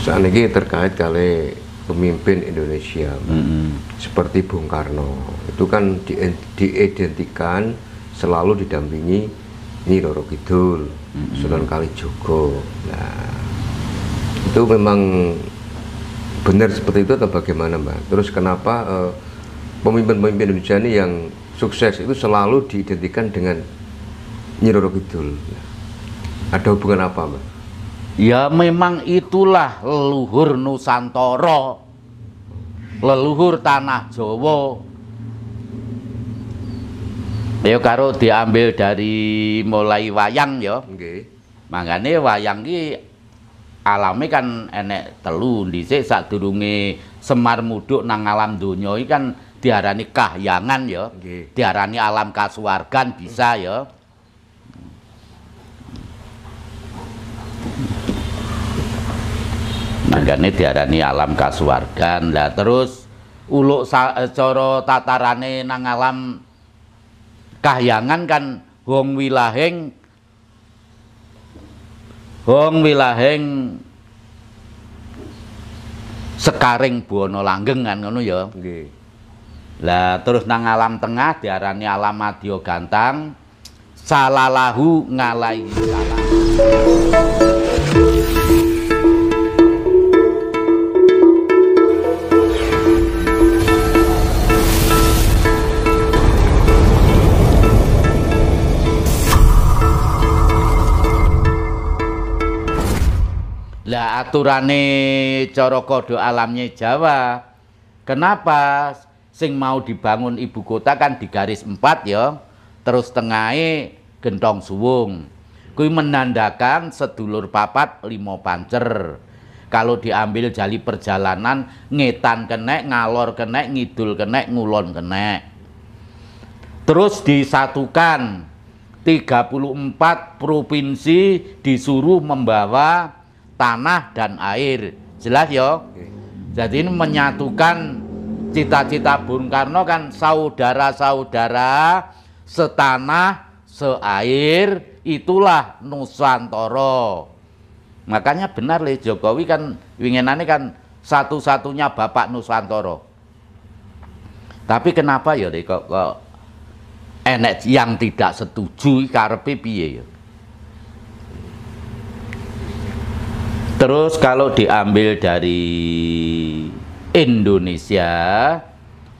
saat ini terkait kali pemimpin Indonesia mm -hmm. seperti Bung Karno itu kan di, diidentikan selalu didampingi Nyi Roro Kidul, mm -hmm. Sunan Kalijogo. Nah, itu memang benar seperti itu atau bagaimana, Mbak? Terus kenapa eh, pemimpin-pemimpin uh, Indonesia ini yang sukses itu selalu diidentikan dengan Nyi Roro Kidul? Nah, ada hubungan apa, Mbak? Ya memang itulah leluhur Nusantara. Leluhur tanah Jawa. Ya karo diambil dari mulai wayang ya. Nggih. Mangkane wayang ki alami kan enek telu dhisik sadurunge Semar mudhuk nang alam donya iki kan diarani kahyangan ya. Nggih. Diarani alam kasuwargan bisa ya. Makanya diarani alam kasuwargan. Lah terus uluk eh, coro tatarane nang alam kahyangan kan hong wilaheng, hong wilaheng sekaring buono langgeng kan ngono ya. Lah terus nang alam tengah diarani alam madya gantang salalahu ngalai salah. Lah aturane cara kode alamnya Jawa. Kenapa sing mau dibangun ibu kota kan di garis empat ya. Terus tengahe gentong suwung. Kui menandakan sedulur papat limo pancer. Kalau diambil jali perjalanan ngetan kenek, ngalor kenek, ngidul kenek, ngulon kenek. Terus disatukan 34 provinsi disuruh membawa tanah dan air. Jelas yo. Ya? Jadi ini menyatukan cita-cita Bung Karno kan saudara-saudara setanah, seair, itulah Nusantara. Makanya benar Le Jokowi kan ini kan satu-satunya Bapak Nusantara. Tapi kenapa ya kok, kok enek yang tidak setuju karepe piye ya? Terus kalau diambil dari Indonesia,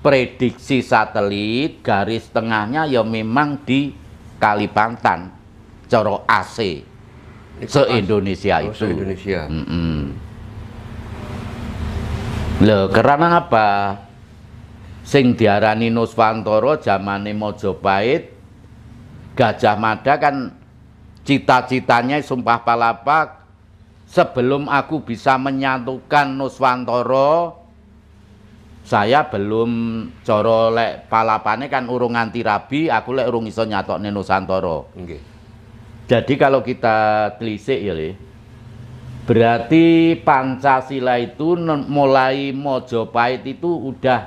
prediksi satelit garis tengahnya ya memang di Kalipantan, coro AC, se-Indonesia oh, itu. Se-Indonesia. Mm -mm. Loh, karena apa? Sing diarani Nuswantoro zaman Mojopahit, Gajah Mada kan cita-citanya Sumpah Palapa sebelum aku bisa menyatukan Nuswantoro saya belum coro lek palapane kan urung anti rabi aku lek urung iso nyatokne Nusantoro okay. jadi kalau kita telisik ya berarti Pancasila itu mulai Mojopahit itu udah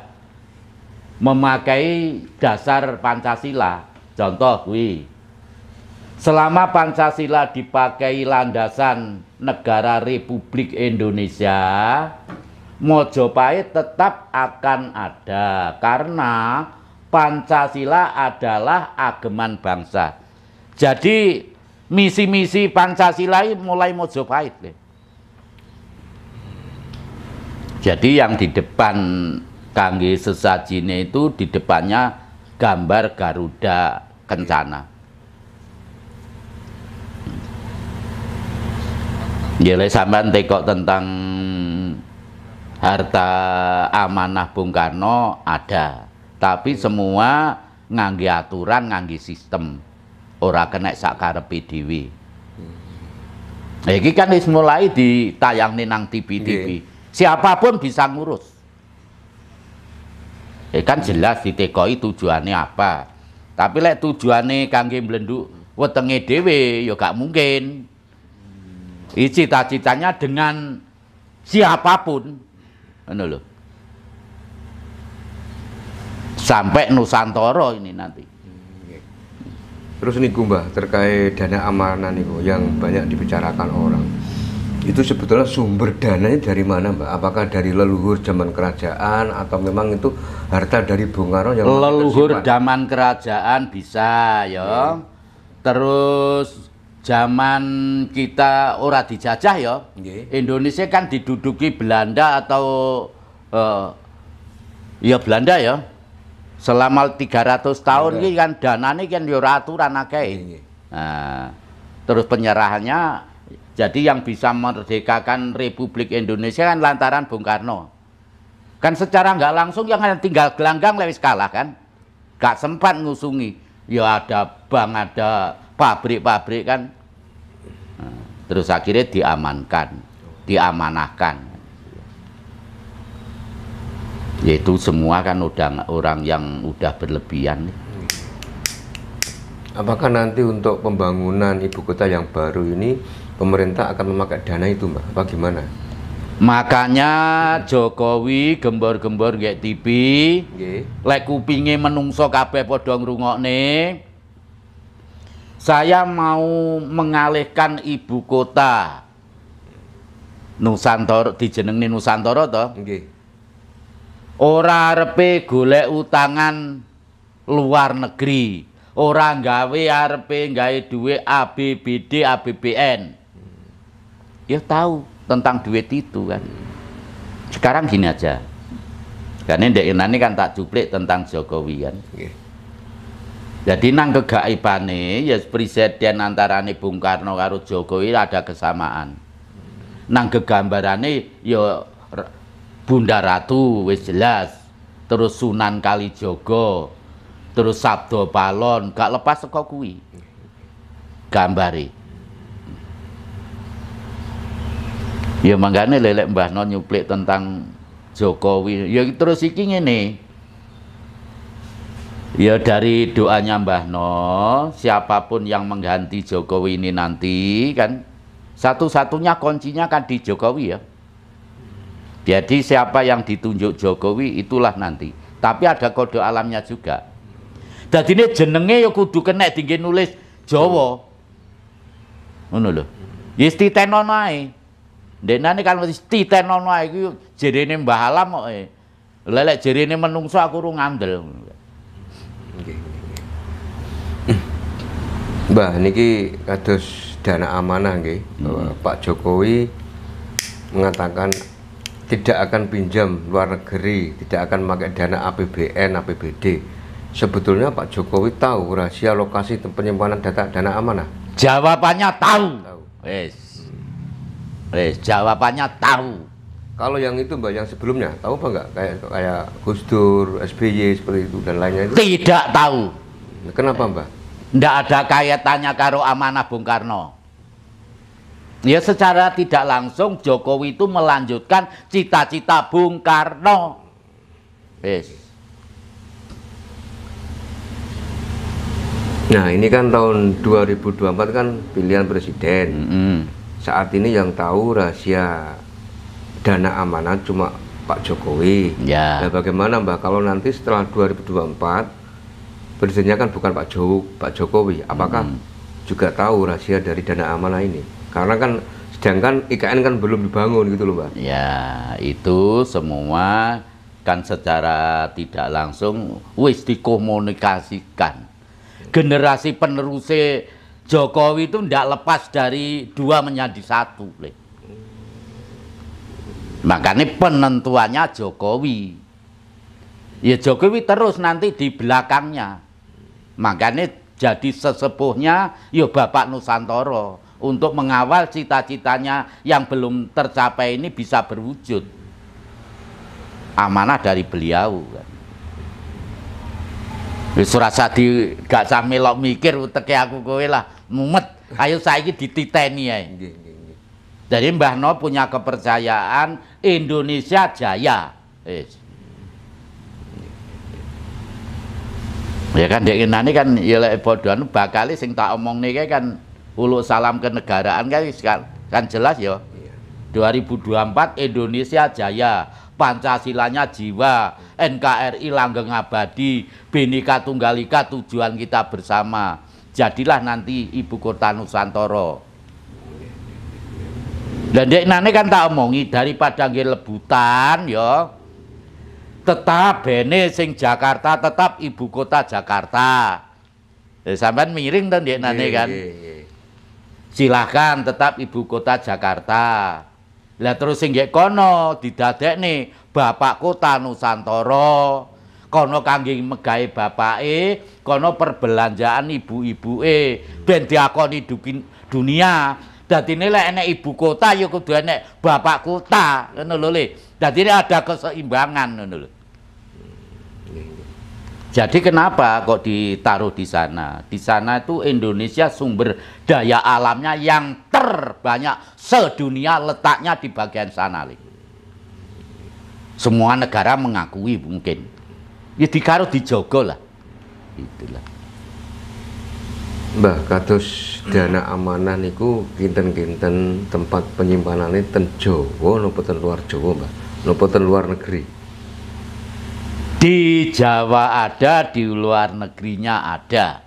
memakai dasar Pancasila contoh wih Selama Pancasila dipakai landasan negara Republik Indonesia, Mojopahit tetap akan ada karena Pancasila adalah ageman bangsa. Jadi misi-misi Pancasila mulai Mojopahit. Jadi yang di depan Kangge Sesajine itu di depannya gambar Garuda Kencana. sampai sampean tekok tentang harta amanah Bung Karno ada, tapi semua nganggi aturan, nganggi sistem. Ora kena sakar PDW. Iki kan wis mulai ditayangne nang TV-TV. Siapapun bisa ngurus. Ya kan jelas ditekoi tujuannya apa. Tapi lek tujuannya kangge blenduk wetenge dhewe ya gak mungkin cita-citanya dengan siapapun anu loh sampai Nusantara ini nanti terus ini Mbah terkait dana amanah nih yang banyak dibicarakan orang itu sebetulnya sumber dananya dari mana Mbak? Apakah dari leluhur zaman kerajaan atau memang itu harta dari Bung Karno yang leluhur zaman kerajaan bisa ya. Hmm. Terus zaman kita ora dijajah ya. Yeah. Indonesia kan diduduki Belanda atau uh, ya Belanda ya. Selama 300 tahun ini kan danane kan yo ya aturan akeh. Nah, terus penyerahannya jadi yang bisa merdekakan Republik Indonesia kan lantaran Bung Karno. Kan secara nggak langsung yang tinggal gelanggang lewis kalah kan. Gak sempat ngusungi. Ya ada bang ada pabrik-pabrik kan eh, terus akhirnya diamankan diamanahkan yaitu semua kan udah orang yang udah berlebihan apakah nanti untuk pembangunan ibu kota yang baru ini pemerintah akan memakai dana itu mbak apa gimana makanya Jokowi gembor-gembor gak TV okay. lek kupingnya menungso kabeh rungok nih saya mau mengalihkan ibu kota Nusantara dijenengi Nusantara to nggih ora arepe golek utangan luar negeri ora gawe arepe gawe duit ABBD ABBN ya tahu tentang duit itu kan sekarang gini aja karena ini Inani kan tak cuplik tentang Jokowi kan okay. Jadi nang kegaibane ya presiden antarane Bung Karno karo Jokowi ada kesamaan. Nang nih ya Bunda Ratu wis jelas, terus Sunan Kalijogo, terus Sabdo Palon, gak lepas saka kuwi. gambari Ya mangane lelek Mbah Non nyuplik tentang Jokowi. Ya terus iki ngene. Ya dari doanya Mbah No, siapapun yang mengganti Jokowi ini nanti kan satu-satunya kuncinya kan di Jokowi ya. Jadi siapa yang ditunjuk Jokowi itulah nanti. Tapi ada kode alamnya juga. Jadi ini jenenge ya kudu kena tinggi nulis Jawa. Ngono lho. Ya, wis titenono ae. Denane kan wis titenono ae iki jerene Mbah Alam kok. Eh. Lelek jerene menungso aku rung ngandel. Hmm. Mbah niki kados dana amanah nggih hmm. Pak Jokowi mengatakan tidak akan pinjam luar negeri, tidak akan pakai dana APBN, APBD. Sebetulnya Pak Jokowi tahu rahasia lokasi penyimpanan data dana amanah. Jawabannya tahu. tahu. Wes. Yes, jawabannya tahu. Kalau yang itu mbak, yang sebelumnya tahu apa enggak? Kayak kayak Gus Dur, SBY seperti itu dan lainnya itu? Tidak tahu. Kenapa mbak? Tidak ada tanya karo amanah Bung Karno. Ya secara tidak langsung Jokowi itu melanjutkan cita-cita Bung Karno. Yes. Nah ini kan tahun 2024 kan pilihan presiden. Mm -hmm. Saat ini yang tahu rahasia dana amanat cuma Pak Jokowi. Ya. Nah, bagaimana Mbak kalau nanti setelah 2024 presidennya kan bukan Pak Jokowi Pak Jokowi, apakah hmm. juga tahu rahasia dari dana amanah ini? Karena kan sedangkan IKN kan belum dibangun gitu loh, Mbak. Ya, itu semua kan secara tidak langsung wis dikomunikasikan. Generasi penerusnya Jokowi itu tidak lepas dari dua menjadi satu. Leh. Makanya penentuannya Jokowi. Ya Jokowi terus nanti di belakangnya. Makanya jadi sesepuhnya ya Bapak Nusantoro untuk mengawal cita-citanya yang belum tercapai ini bisa berwujud. Amanah dari beliau kan. Wis di gak sah melok mikir teki aku kowe lah mumet. Ayo saya ini dititeni ya. Jadi Mbah No punya kepercayaan Indonesia jaya. Yes. Ya kan dek ini kan ya lek bodohan anu bakal sing tak omong nih kan ulu salam kenegaraan kan kan jelas ya. 2024 iya. Indonesia jaya, Pancasilanya jiwa, NKRI langgeng abadi, Bhinneka Tunggal Ika tujuan kita bersama. Jadilah nanti ibu kota Nusantara. Dan dek nane kan tak omongi daripada gil lebutan yo. Ya, tetap bene sing Jakarta tetap ibu kota Jakarta. Eh, sampean miring dan dek nane iya, kan. Iya, iya. Silahkan tetap ibu kota Jakarta. Lah terus sing gak kono nih bapak kota Nusantara. Kono kangge bapak E kono perbelanjaan ibu ibu e, ben diakoni dunia ini lah enak ibu kota ya kudu enak bapak kota, ngono lho Le. ini ada keseimbangan ngono lho. Jadi kenapa kok ditaruh di sana? Di sana itu Indonesia sumber daya alamnya yang terbanyak sedunia letaknya di bagian sana. Li. Semua negara mengakui mungkin. Ya dikaruh dijogo lah. Itulah. Mbah kados dana amanah niku kinten-kinten tempat penyimpanannya ten Jawa napa luar Jawa, Mbah? Napa luar negeri? Di Jawa ada, di luar negerinya ada.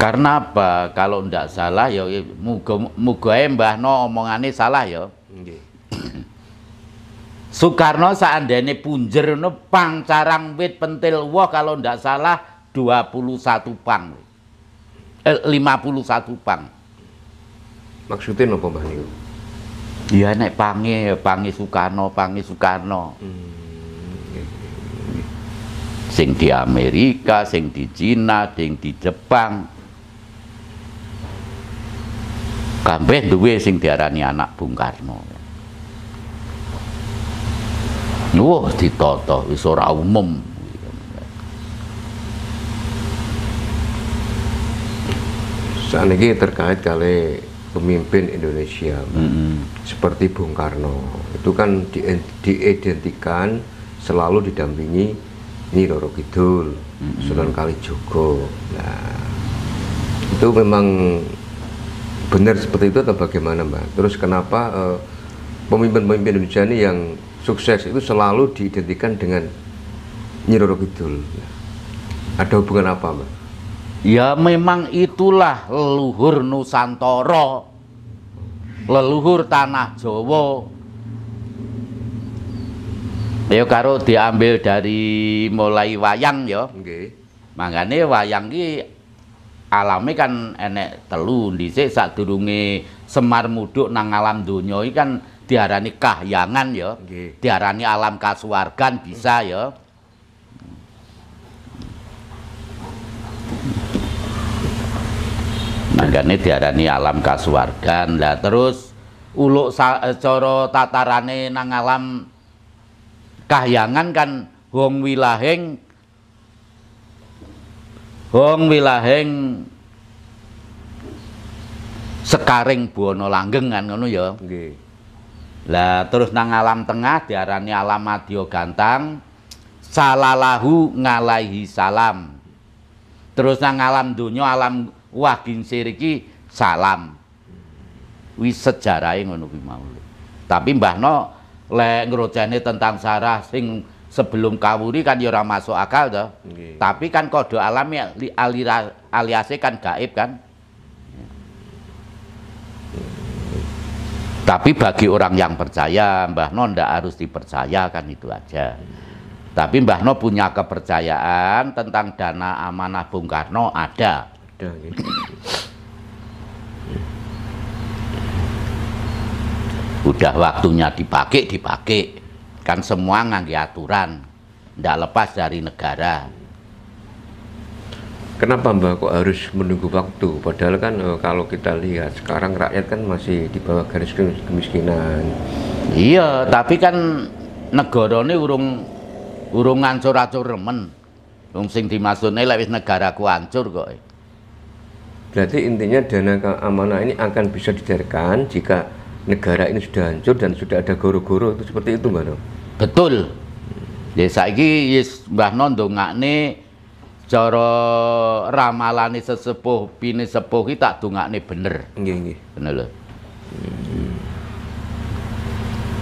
Karena apa? Kalau ndak salah ya mugo mugo Mbah no omongane salah ya. Soekarno seandainya punjer no pang carang wit pentil wah kalau tidak salah 21 pang. Eh, 51 pang. Maksudnya apa Mbah niku? Iya nek pange, pange Soekarno, pange Soekarno. Hmm. Sing di Amerika, sing di Cina, sing di Jepang. Kabeh duwe sing diarani anak Bung Karno. Wah ditoto wis ora umum. Saat ini terkait kali pemimpin Indonesia mm -hmm. seperti Bung Karno itu kan di, diidentikan selalu didampingi Niro Kidul, mm -hmm. Sunan Kalijogo. Nah, itu memang benar seperti itu atau bagaimana Mbak? Terus kenapa eh, pemimpin-pemimpin uh, pemimpin -pemimpin Indonesia ini yang sukses itu selalu diidentikan dengan Nyiroro Kidul. Ada hubungan apa, Mbak? Ya memang itulah leluhur Nusantara. Leluhur tanah Jawa. Ya karo diambil dari mulai wayang ya. Nggih. Mangane wayang ki alami kan enek telu dhisik sadurunge Semar Muduk nang alam donya kan diarani kahyangan ya, okay. diarani alam kasuargan bisa hmm. ya. Mangkane diarani alam kasuargan Lah terus uluk eh, coro tatarane nang alam kahyangan kan wong wilaheng wong wilaheng sekaring buono langgeng kan ngono ya. okay. Lah terus nang alam tengah diarani alam madya gantang salalahu ngalaihi salam. Terus nang alam donya alam wah siriki salam. Wis sejarahe ngono kuwi mau. Tapi Mbah No lek ngrojane tentang sarah sing sebelum kawuri kan ya masuk akal to. Okay. Tapi kan kode alam ya alira kan gaib kan. Tapi bagi orang yang percaya, Mbah No tidak harus dipercayakan itu aja. Tapi Mbah No punya kepercayaan tentang dana amanah Bung Karno ada. Ada. Ya. Udah waktunya dipakai, dipakai. Kan semua ngangge aturan, tidak lepas dari negara. Kenapa Mbak kok harus menunggu waktu? Padahal kan eh, kalau kita lihat sekarang rakyat kan masih di bawah garis kemiskinan. Iya, tapi kan ini urung urung ngancur-acur remen. Wong sing dimaksudne lek wis negaraku hancur kok. Berarti intinya dana amanah ini akan bisa dicairkan jika negara ini sudah hancur dan sudah ada goro-goro itu seperti itu, Mbak. Betul. Ya saiki wis Mbah Nondo ngakne cara ramalane sesepuh pini sepuh ki tak dongakne bener. Nggih nggih. Ngono lho. Hmm.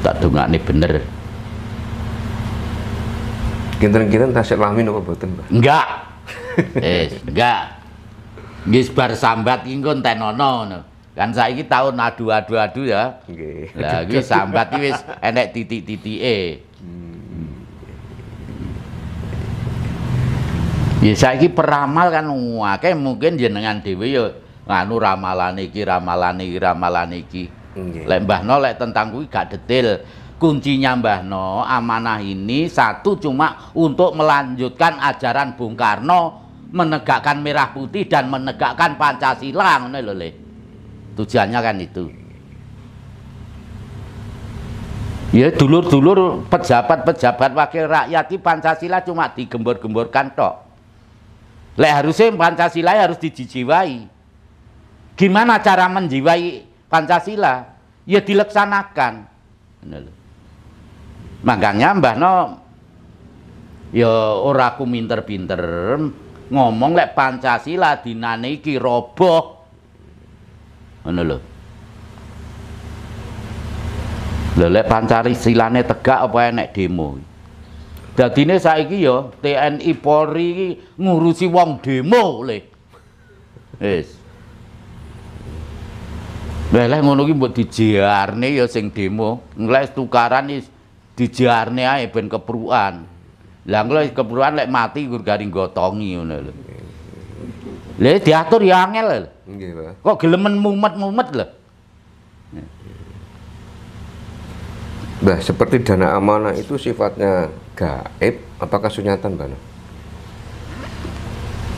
Tak dongakne bener. Kinten-kinten tasik lamin apa boten, Pak? Enggak. Eh, enggak. Gis bar sambat iki tenono no. Kan ini tahun adu-adu adu ya. Lagi sambat iki enek titik-titike. Hmm. Ya saiki peramal kan akeh mungkin jenengan dhewe ya nganu ramalan iki ramalan iki ramalan iki. Nggih. Lek Mbah No lek tentang kuwi gak detail. Kuncinya Mbah No amanah ini satu cuma untuk melanjutkan ajaran Bung Karno menegakkan merah putih dan menegakkan Pancasila ngono lho Le. Tujuannya kan itu. Ya dulur-dulur pejabat-pejabat wakil rakyat di Pancasila cuma digembor-gemborkan tok. Lek harusnya Pancasila harus dijiwai. Gimana cara menjiwai Pancasila? Ya dilaksanakan. Makanya Mbah No ya orangku minter pinter ngomong lek Pancasila dinaniki roboh. Ngono lho. lek Pancasila silane tegak apa enek demo? Dadine saiki ya TNI Polri ngurusi wong demo le. Wis. Lah ngono ki mbok dijarne ya sing demo. Engles tukaran iki dijarne ae ben keperuan. Lah keperuan lek mati gur garing gotongi yo, lho. diatur ya angel Kok gelemen mumet-mumet lah. Nah, seperti dana amanah itu sifatnya gaib, apakah sunyatan, Mbak?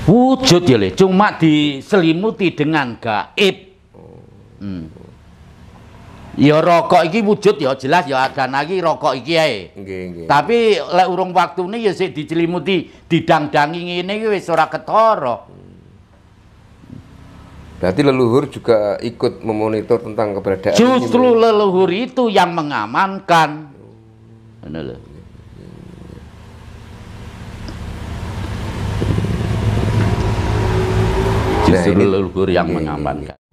Wujud ya, Le. cuma diselimuti dengan gaib. Hmm. Ya rokok iki wujud ya jelas ya ada lagi rokok iki ae. Nggih, nggih. Tapi lek urung waktune ya sik dicelimuti didangdangi ngene iki wis ora ketara. Berarti leluhur juga ikut memonitor tentang keberadaan. Justru ini. leluhur itu yang mengamankan. Nah, ini loh. Justru leluhur yang iya, iya, iya. mengamankan.